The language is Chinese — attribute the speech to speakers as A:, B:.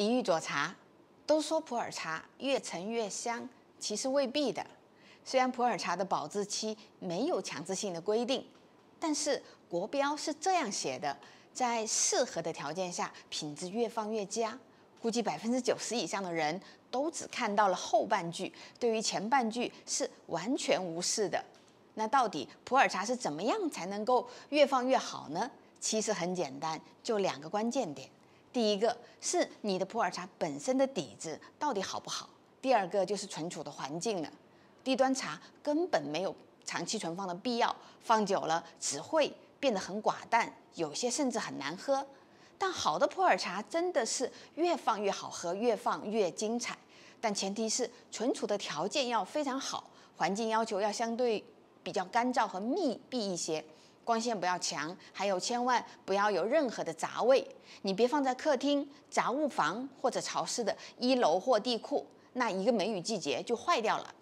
A: 李玉佐茶都说普洱茶越陈越香，其实未必的。虽然普洱茶的保质期没有强制性的规定，但是国标是这样写的：在适合的条件下，品质越放越佳。估计百分之九十以上的人都只看到了后半句，对于前半句是完全无视的。那到底普洱茶是怎么样才能够越放越好呢？其实很简单，就两个关键点。第一个是你的普洱茶本身的底子到底好不好，第二个就是存储的环境了。低端茶根本没有长期存放的必要，放久了只会变得很寡淡，有些甚至很难喝。但好的普洱茶真的是越放越好喝，越放越精彩。但前提是存储的条件要非常好，环境要求要相对比较干燥和密闭一些。光线不要强，还有千万不要有任何的杂味。你别放在客厅、杂物房或者潮湿的一楼或地库，那一个梅雨季节就坏掉了。